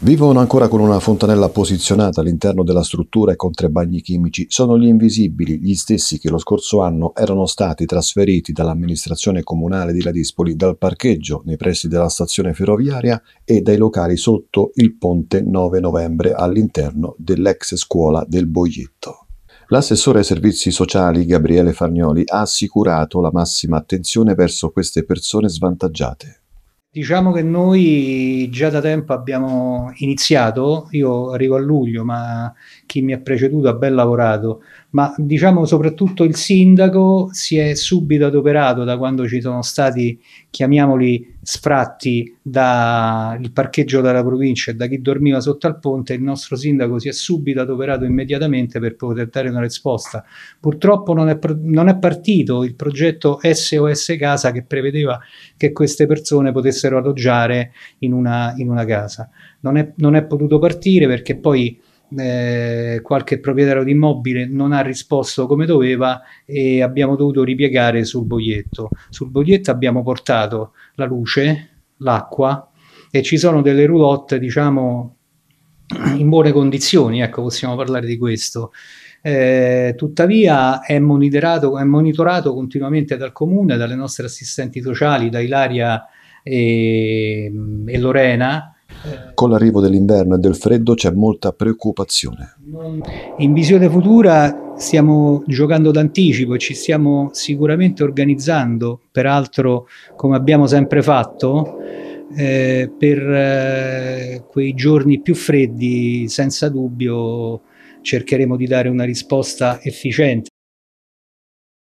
Vivono ancora con una fontanella posizionata all'interno della struttura e con tre bagni chimici. Sono gli invisibili, gli stessi che lo scorso anno erano stati trasferiti dall'amministrazione comunale di Ladispoli dal parcheggio nei pressi della stazione ferroviaria e dai locali sotto il ponte 9 novembre all'interno dell'ex scuola del Boietto. L'assessore ai servizi sociali Gabriele Farnioli ha assicurato la massima attenzione verso queste persone svantaggiate. Diciamo che noi già da tempo abbiamo iniziato, io arrivo a luglio, ma chi mi ha preceduto ha ben lavorato ma diciamo soprattutto il sindaco si è subito adoperato da quando ci sono stati, chiamiamoli, sfratti dal parcheggio della provincia e da chi dormiva sotto al ponte, il nostro sindaco si è subito adoperato immediatamente per poter dare una risposta. Purtroppo non è, non è partito il progetto SOS Casa che prevedeva che queste persone potessero alloggiare in una, in una casa. Non è, non è potuto partire perché poi eh, qualche proprietario di immobile non ha risposto come doveva e abbiamo dovuto ripiegare sul boglietto. Sul boglietto abbiamo portato la luce, l'acqua e ci sono delle roulotte, diciamo, in buone condizioni, ecco, possiamo parlare di questo. Eh, tuttavia è monitorato, è monitorato continuamente dal comune, dalle nostre assistenti sociali, da Ilaria e, e Lorena, con l'arrivo dell'inverno e del freddo c'è molta preoccupazione. In visione futura stiamo giocando d'anticipo e ci stiamo sicuramente organizzando, peraltro come abbiamo sempre fatto, eh, per eh, quei giorni più freddi senza dubbio cercheremo di dare una risposta efficiente.